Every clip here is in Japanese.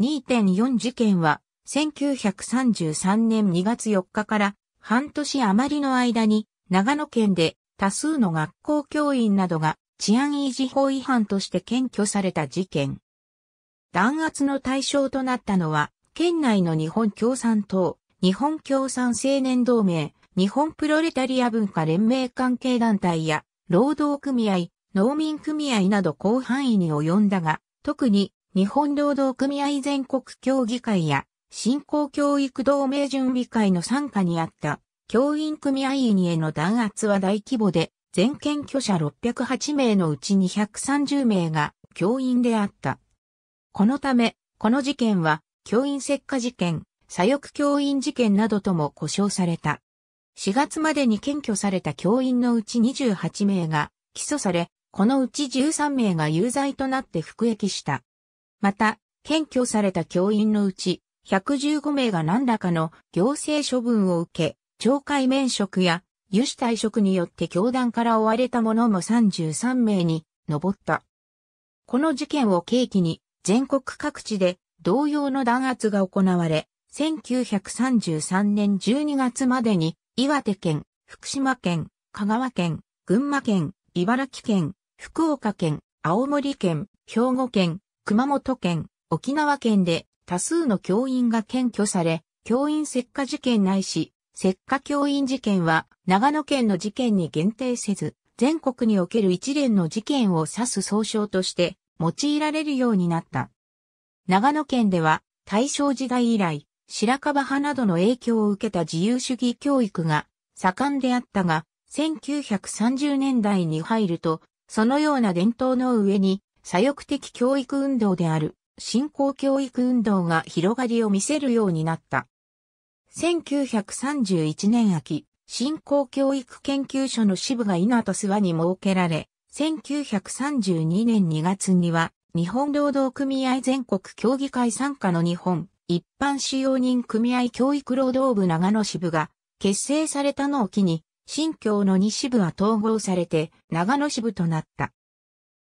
2.4事件は、1933年2月4日から半年余りの間に、長野県で多数の学校教員などが治安維持法違反として検挙された事件。弾圧の対象となったのは、県内の日本共産党、日本共産青年同盟、日本プロレタリア文化連盟関係団体や、労働組合、農民組合など広範囲に及んだが、特に日本労働組合全国協議会や、振興教育同盟準備会の参加にあった、教員組合員への弾圧は大規模で、全権挙者608名のうち230名が教員であった。このため、この事件は、教員石化事件、左翼教員事件などとも呼称された。4月までに検挙された教員のうち28名が起訴され、このうち13名が有罪となって服役した。また、検挙された教員のうち、115名が何らかの行政処分を受け、懲戒免職や有志退職によって教団から追われた者も33名に上った。この事件を契機に全国各地で同様の弾圧が行われ、1933年12月までに岩手県、福島県、香川県、群馬県、茨城県、福岡県、青森県、兵庫県、熊本県、沖縄県で多数の教員が検挙され、教員石化事件ないし、石化教員事件は長野県の事件に限定せず、全国における一連の事件を指す総称として用いられるようになった。長野県では大正時代以来、白樺派などの影響を受けた自由主義教育が盛んであったが、1930年代に入ると、そのような伝統の上に左翼的教育運動である新興教育運動が広がりを見せるようになった。1931年秋、新興教育研究所の支部が稲と諏訪に設けられ、1932年2月には日本労働組合全国協議会参加の日本一般使用人組合教育労働部長野支部が結成されたのを機に、新教の2支部は統合されて長野支部となった。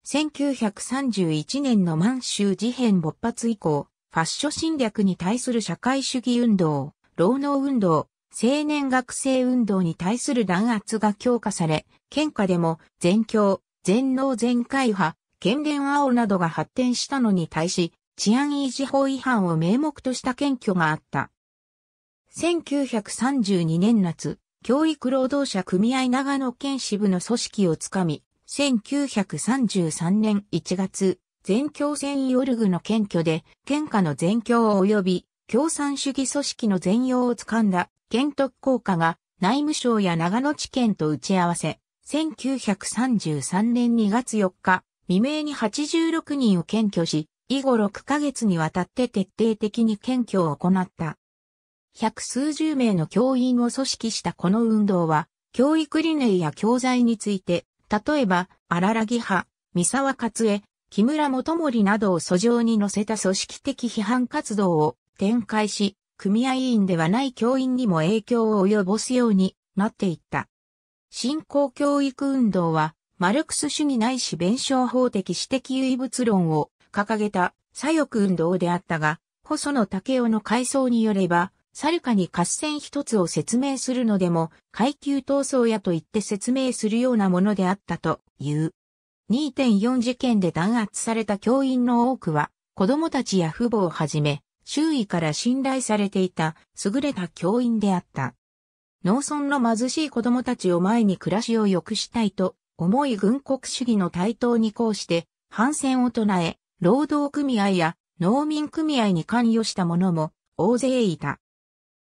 1931年の満州事変勃発以降、ファッショ侵略に対する社会主義運動、労働運動、青年学生運動に対する弾圧が強化され、県下でも全教、全農全会派、県連青などが発展したのに対し、治安維持法違反を名目とした検挙があった。1932年夏、教育労働者組合長野県支部の組織をつかみ、1933年1月、全教戦ヨルグの検挙で、県下の全教及び共産主義組織の全容を掴んだ、県特効果が内務省や長野地検と打ち合わせ、1933年2月4日、未明に86人を検挙し、以後6ヶ月にわたって徹底的に検挙を行った。百数十名の教員を組織したこの運動は、教育理念や教材について、例えば、荒らぎ派、三沢勝江、木村元森などを訴状に乗せた組織的批判活動を展開し、組合員ではない教員にも影響を及ぼすようになっていった。新興教育運動は、マルクス主義ないし弁証法的私的唯物論を掲げた左翼運動であったが、細野武雄の回想によれば、ルかに合戦一つを説明するのでも、階級闘争やと言って説明するようなものであったという。2.4事件で弾圧された教員の多くは、子供たちや父母をはじめ、周囲から信頼されていた優れた教員であった。農村の貧しい子供たちを前に暮らしを良くしたいと、思い軍国主義の台頭にこうして、反戦を唱え、労働組合や農民組合に関与した者も大勢いた。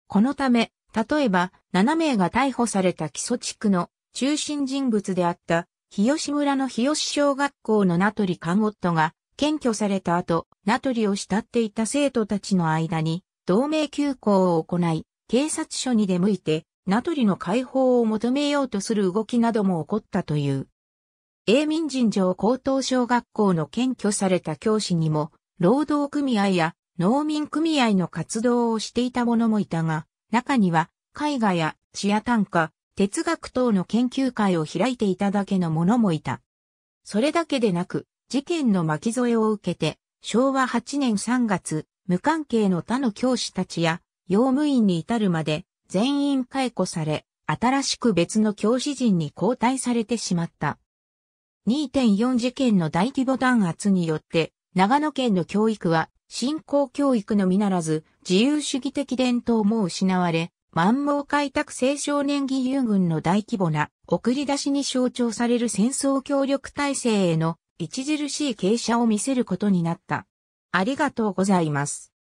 このため、例えば、7名が逮捕された基礎地区の中心人物であった、日吉村の日吉小学校の名取看護夫が、検挙された後、名取を慕っていた生徒たちの間に、同盟休校を行い、警察署に出向いて、名取の解放を求めようとする動きなども起こったという。英民尋常高等小学校の検挙された教師にも、労働組合や農民組合の活動をしていた者もいたが、中には絵画や視野短歌、哲学等の研究会を開いていただけの者もいた。それだけでなく、事件の巻き添えを受けて、昭和8年3月、無関係の他の教師たちや、用務員に至るまで、全員解雇され、新しく別の教師陣に交代されてしまった。2.4事件の大規模弾圧によって、長野県の教育は信仰教育のみならず、自由主義的伝統も失われ、満蒙開拓青少年義勇軍の大規模な送り出しに象徴される戦争協力体制への著しい傾斜を見せることになった。ありがとうございます。